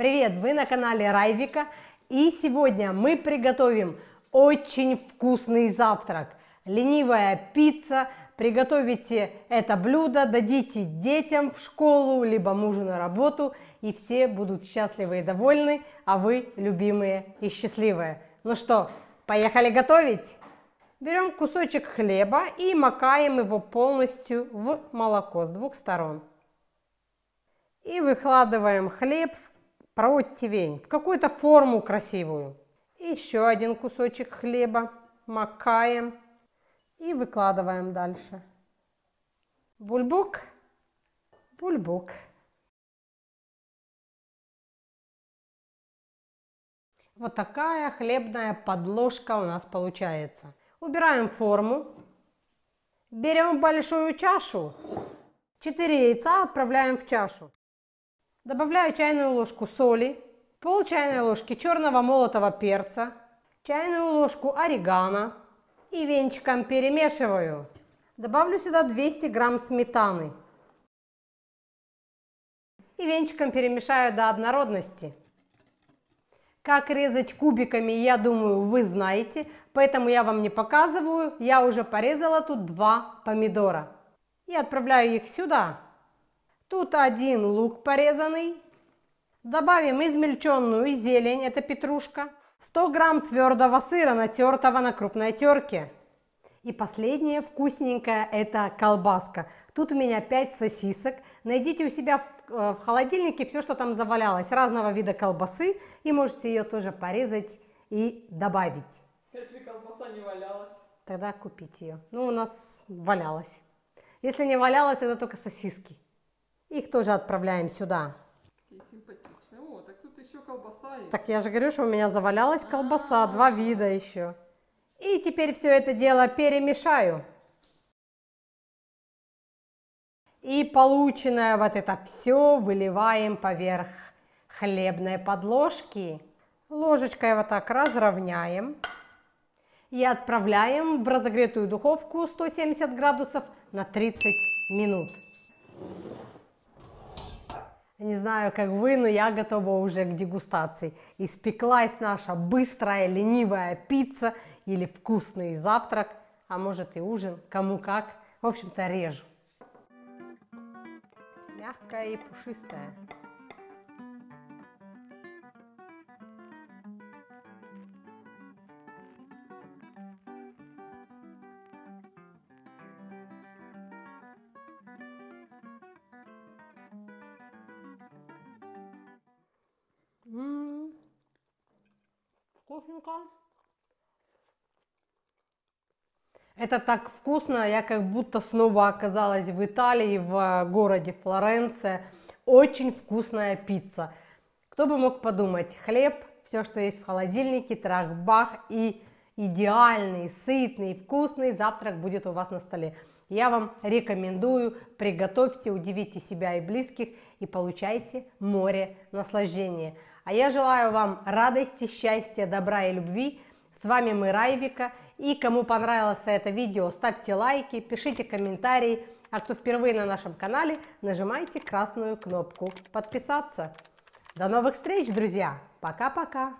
Привет, вы на канале Райвика, и сегодня мы приготовим очень вкусный завтрак. Ленивая пицца, приготовите это блюдо, дадите детям в школу, либо мужу на работу, и все будут счастливы и довольны, а вы любимые и счастливые. Ну что, поехали готовить? Берем кусочек хлеба и макаем его полностью в молоко с двух сторон. И выкладываем хлеб в противень, в какую-то форму красивую. Еще один кусочек хлеба макаем и выкладываем дальше. Бульбук, бульбук. Вот такая хлебная подложка у нас получается. Убираем форму. Берем большую чашу. 4 яйца отправляем в чашу. Добавляю чайную ложку соли, пол чайной ложки черного молотого перца, чайную ложку орегано и венчиком перемешиваю. Добавлю сюда 200 грамм сметаны. И венчиком перемешаю до однородности. Как резать кубиками, я думаю, вы знаете, поэтому я вам не показываю. Я уже порезала тут два помидора. И отправляю их сюда. Тут один лук порезанный. Добавим измельченную зелень, это петрушка. 100 грамм твердого сыра, натертого на крупной терке. И последнее вкусненькое – это колбаска. Тут у меня 5 сосисок. Найдите у себя в э, холодильнике все, что там завалялось, разного вида колбасы, и можете ее тоже порезать и добавить. Если колбаса не валялась? Тогда купить ее. Ну, у нас валялась. Если не валялась, это только сосиски. Их тоже отправляем сюда. Симпатично. О, так тут еще колбаса есть. Так я же говорю, что у меня завалялась колбаса, а -а -а. два вида еще. И теперь все это дело перемешаю. И полученное вот это все выливаем поверх хлебной подложки. Ложечкой вот так разровняем. И отправляем в разогретую духовку 170 градусов на 30 минут. Не знаю, как вы, но я готова уже к дегустации. Испеклась наша быстрая ленивая пицца или вкусный завтрак, а может и ужин, кому как. В общем-то, режу. Мягкая и пушистая. Вкусненько. Это так вкусно, я как будто снова оказалась в Италии, в э, городе Флоренция. Очень вкусная пицца. Кто бы мог подумать, хлеб, все, что есть в холодильнике, трахбах и идеальный, сытный, вкусный завтрак будет у вас на столе. Я вам рекомендую, приготовьте, удивите себя и близких и получайте море наслаждения. А я желаю вам радости, счастья, добра и любви. С вами мы, Райвика. И кому понравилось это видео, ставьте лайки, пишите комментарии. А кто впервые на нашем канале, нажимайте красную кнопку «Подписаться». До новых встреч, друзья! Пока-пока!